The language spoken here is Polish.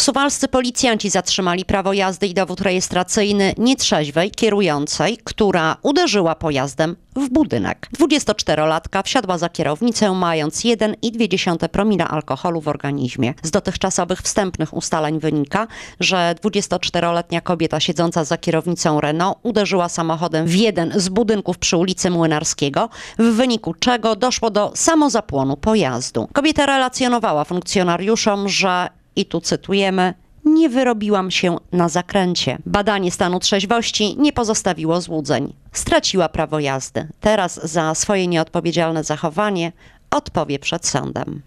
Suwalscy policjanci zatrzymali prawo jazdy i dowód rejestracyjny nietrzeźwej kierującej, która uderzyła pojazdem w budynek. 24-latka wsiadła za kierownicę mając 1,2 promila alkoholu w organizmie. Z dotychczasowych wstępnych ustaleń wynika, że 24-letnia kobieta siedząca za kierownicą Renault uderzyła samochodem w jeden z budynków przy ulicy Młynarskiego, w wyniku czego doszło do samozapłonu pojazdu. Kobieta relacjonowała funkcjonariuszom, że i tu cytujemy, nie wyrobiłam się na zakręcie. Badanie stanu trzeźwości nie pozostawiło złudzeń. Straciła prawo jazdy. Teraz za swoje nieodpowiedzialne zachowanie odpowie przed sądem.